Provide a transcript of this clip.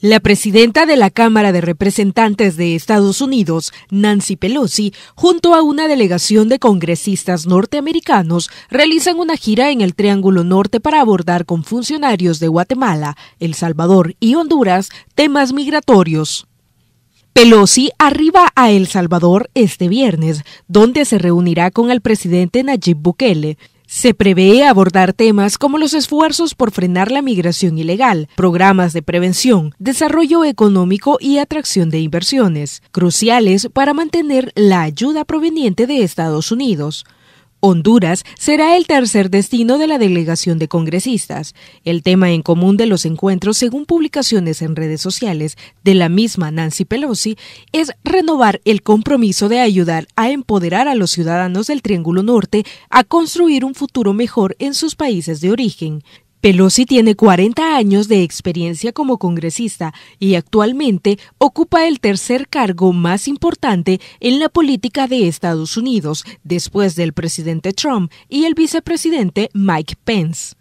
La presidenta de la Cámara de Representantes de Estados Unidos, Nancy Pelosi, junto a una delegación de congresistas norteamericanos, realizan una gira en el Triángulo Norte para abordar con funcionarios de Guatemala, El Salvador y Honduras temas migratorios. Pelosi arriba a El Salvador este viernes, donde se reunirá con el presidente Nayib Bukele. Se prevé abordar temas como los esfuerzos por frenar la migración ilegal, programas de prevención, desarrollo económico y atracción de inversiones, cruciales para mantener la ayuda proveniente de Estados Unidos. Honduras será el tercer destino de la delegación de congresistas, el tema en común de los encuentros, según publicaciones en redes sociales de la misma Nancy Pelosi, es renovar el compromiso de ayudar a empoderar a los ciudadanos del Triángulo Norte a construir un futuro mejor en sus países de origen. Pelosi tiene 40 años de experiencia como congresista y actualmente ocupa el tercer cargo más importante en la política de Estados Unidos, después del presidente Trump y el vicepresidente Mike Pence.